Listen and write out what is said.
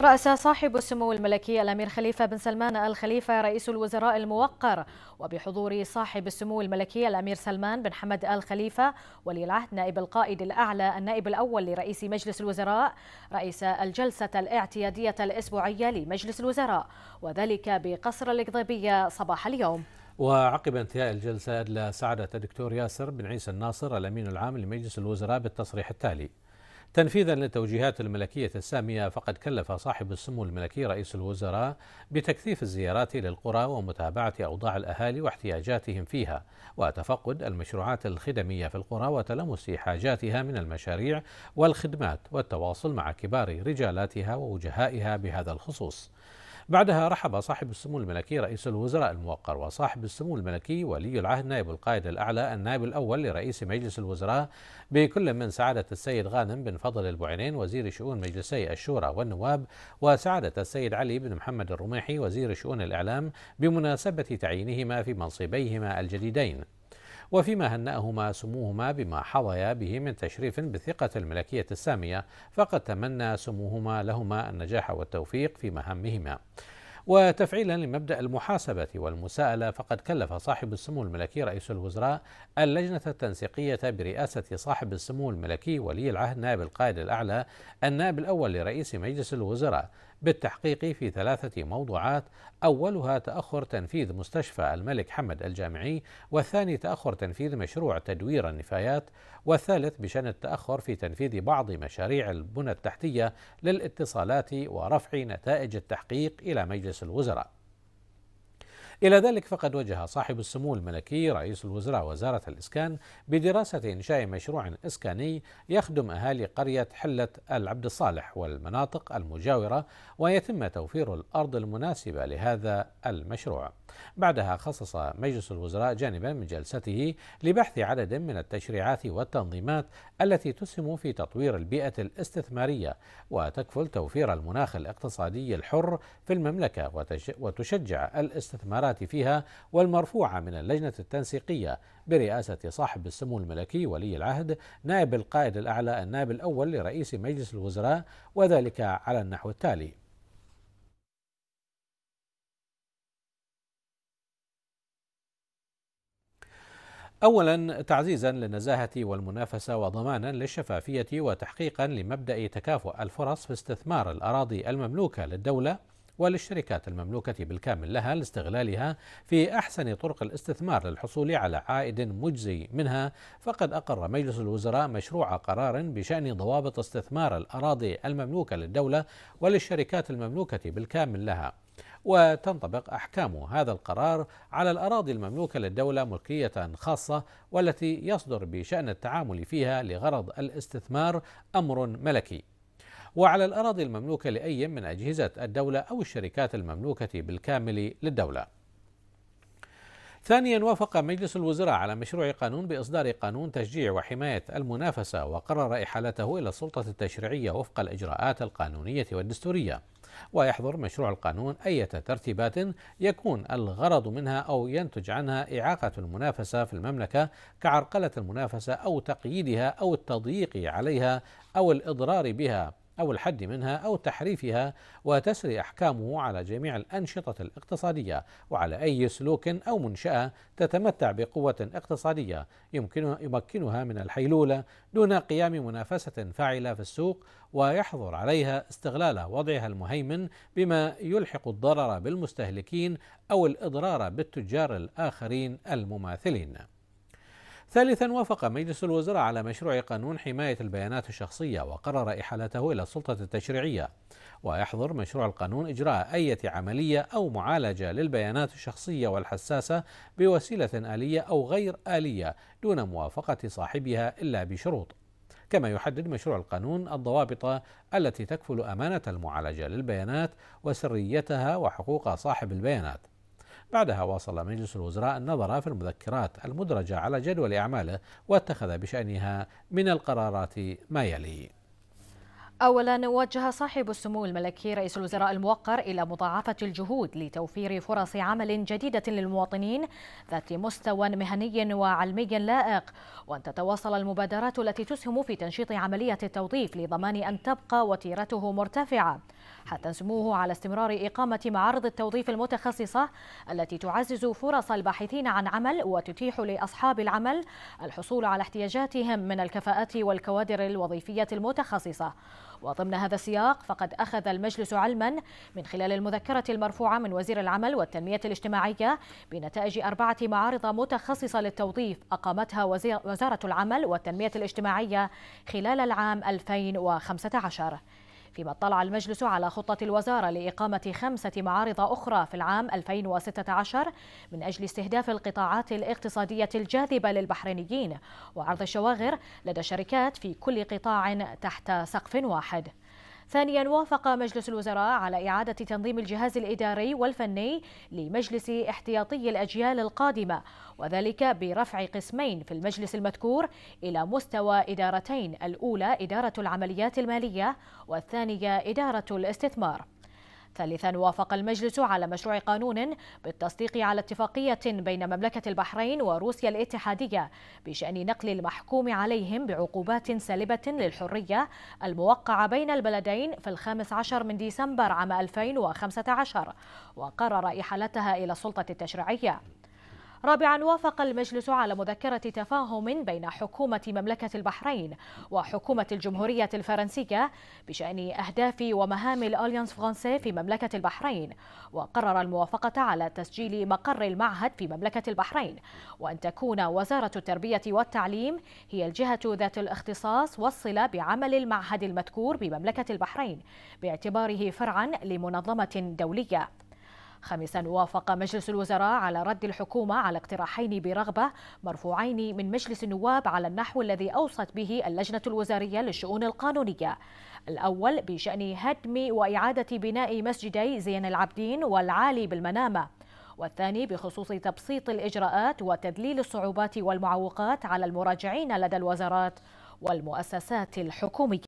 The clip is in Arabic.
رأس صاحب السمو الملكي الأمير خليفة بن سلمان آل خليفة رئيس الوزراء الموقر وبحضور صاحب السمو الملكي الأمير سلمان بن حمد آل خليفة ولي العهد نائب القائد الأعلى النائب الأول لرئيس مجلس الوزراء رئيس الجلسة الاعتيادية الأسبوعية لمجلس الوزراء وذلك بقصر الإقضابية صباح اليوم وعقب انتهاء الجلسة أدلى سعادة الدكتور ياسر بن عيسى الناصر الأمين العام لمجلس الوزراء بالتصريح التالي تنفيذا للتوجيهات الملكية السامية فقد كلف صاحب السمو الملكي رئيس الوزراء بتكثيف الزيارات للقرى ومتابعة أوضاع الأهالي واحتياجاتهم فيها وتفقد المشروعات الخدمية في القرى وتلمس حاجاتها من المشاريع والخدمات والتواصل مع كبار رجالاتها ووجهائها بهذا الخصوص بعدها رحب صاحب السمو الملكي رئيس الوزراء الموقر وصاحب السمو الملكي ولي العهد نائب القائد الأعلى النائب الأول لرئيس مجلس الوزراء بكل من سعادة السيد غانم بن فضل البعينين وزير شؤون مجلسي الشورى والنواب وسعادة السيد علي بن محمد الرميحي وزير شؤون الإعلام بمناسبة تعيينهما في منصبيهما الجديدين وفيما هنأهما سموهما بما حظيا به من تشريف بثقة الملكية السامية فقد تمنى سموهما لهما النجاح والتوفيق في مهامهما وتفعيلا لمبدا المحاسبه والمساءله فقد كلف صاحب السمو الملكي رئيس الوزراء اللجنه التنسيقيه برئاسه صاحب السمو الملكي ولي العهد نائب القائد الاعلى النائب الاول لرئيس مجلس الوزراء بالتحقيق في ثلاثة موضوعات أولها تأخر تنفيذ مستشفى الملك حمد الجامعي والثاني تأخر تنفيذ مشروع تدوير النفايات والثالث بشأن التأخر في تنفيذ بعض مشاريع البنى التحتية للاتصالات ورفع نتائج التحقيق إلى مجلس الوزراء إلى ذلك فقد وجه صاحب السمو الملكي رئيس الوزراء وزارة الإسكان بدراسة إنشاء مشروع إسكاني يخدم أهالي قرية حلة العبد الصالح والمناطق المجاورة ويتم توفير الأرض المناسبة لهذا المشروع بعدها خصص مجلس الوزراء جانبا من جلسته لبحث عدد من التشريعات والتنظيمات التي تسهم في تطوير البيئة الاستثمارية وتكفل توفير المناخ الاقتصادي الحر في المملكة وتشجع الاستثمارات التحقيقات فيها والمرفوعة من اللجنة التنسيقية برئاسة صاحب السمو الملكي ولي العهد نائب القائد الأعلى النائب الأول لرئيس مجلس الوزراء وذلك على النحو التالي اولا تعزيزا للنزاهه والمنافسه وضمانا للشفافيه وتحقيقا لمبدا تكافؤ الفرص في استثمار الاراضي المملوكه للدوله وللشركات المملوكة بالكامل لها لاستغلالها في أحسن طرق الاستثمار للحصول على عائد مجزي منها فقد أقر مجلس الوزراء مشروع قرار بشأن ضوابط استثمار الأراضي المملوكة للدولة وللشركات المملوكة بالكامل لها وتنطبق احكام هذا القرار على الاراضي المملوكه للدوله ملكيه خاصه والتي يصدر بشان التعامل فيها لغرض الاستثمار امر ملكي وعلى الأراضي المملوكة لأي من أجهزة الدولة أو الشركات المملوكة بالكامل للدولة ثانيا وافق مجلس الوزراء على مشروع قانون بإصدار قانون تشجيع وحماية المنافسة وقرر إحالته إلى السلطة التشريعية وفق الإجراءات القانونية والدستورية ويحظر مشروع القانون أي ترتيبات يكون الغرض منها أو ينتج عنها إعاقة المنافسة في المملكة كعرقلة المنافسة أو تقييدها أو التضييق عليها أو الإضرار بها أو الحد منها أو تحريفها وتسري أحكامه على جميع الأنشطة الاقتصادية وعلى أي سلوك أو منشأة تتمتع بقوة اقتصادية يمكنها, يمكنها من الحيلولة دون قيام منافسة فاعلة في السوق ويحظر عليها استغلال وضعها المهيمن بما يلحق الضرر بالمستهلكين أو الإضرار بالتجار الآخرين المماثلين ثالثا وافق مجلس الوزراء على مشروع قانون حماية البيانات الشخصية وقرر إحالته إلى السلطة التشريعية ويحظر مشروع القانون إجراء أي عملية أو معالجة للبيانات الشخصية والحساسة بوسيلة آلية أو غير آلية دون موافقة صاحبها إلا بشروط كما يحدد مشروع القانون الضوابط التي تكفل أمانة المعالجة للبيانات وسريتها وحقوق صاحب البيانات بعدها واصل مجلس الوزراء النظر في المذكرات المدرجة على جدول أعماله واتخذ بشأنها من القرارات ما يلي أولا وجه صاحب السمو الملكي رئيس الوزراء الموقر إلى مضاعفة الجهود لتوفير فرص عمل جديدة للمواطنين ذات مستوى مهني وعلمي لائق وأن تتواصل المبادرات التي تسهم في تنشيط عملية التوظيف لضمان أن تبقى وتيرته مرتفعة حتى سموه على استمرار إقامة معارض التوظيف المتخصصة التي تعزز فرص الباحثين عن عمل وتتيح لأصحاب العمل الحصول على احتياجاتهم من الكفاءات والكوادر الوظيفية المتخصصة وضمن هذا السياق فقد أخذ المجلس علما من خلال المذكرة المرفوعة من وزير العمل والتنمية الاجتماعية بنتائج أربعة معارض متخصصة للتوظيف أقامتها وزارة العمل والتنمية الاجتماعية خلال العام 2015 فيما اطلع المجلس على خطة الوزارة لإقامة خمسة معارض أخرى في العام 2016 من أجل استهداف القطاعات الاقتصادية الجاذبة للبحرينيين وعرض الشواغر لدى شركات في كل قطاع تحت سقف واحد ثانيا وافق مجلس الوزراء على إعادة تنظيم الجهاز الإداري والفني لمجلس احتياطي الأجيال القادمة وذلك برفع قسمين في المجلس المذكور إلى مستوى إدارتين الأولى إدارة العمليات المالية والثانية إدارة الاستثمار ثالثا وافق المجلس على مشروع قانون بالتصديق على اتفاقية بين مملكة البحرين وروسيا الاتحادية بشأن نقل المحكوم عليهم بعقوبات سالبة للحرية الموقعة بين البلدين في الخامس عشر من ديسمبر عام 2015 وقرر إحالتها إلى السلطة التشريعية رابعا وافق المجلس على مذكرة تفاهم بين حكومة مملكة البحرين وحكومة الجمهورية الفرنسية بشأن أهداف ومهام الأليانس فرانسي في مملكة البحرين وقرر الموافقة على تسجيل مقر المعهد في مملكة البحرين وأن تكون وزارة التربية والتعليم هي الجهة ذات الاختصاص والصلة بعمل المعهد المذكور بمملكة البحرين باعتباره فرعا لمنظمة دولية خامسا وافق مجلس الوزراء على رد الحكومة على اقتراحين برغبة مرفوعين من مجلس النواب على النحو الذي أوصت به اللجنة الوزارية للشؤون القانونية الأول بشأن هدم وإعادة بناء مسجدي زين العابدين والعالي بالمنامة والثاني بخصوص تبسيط الإجراءات وتذليل الصعوبات والمعوقات على المراجعين لدى الوزارات والمؤسسات الحكومية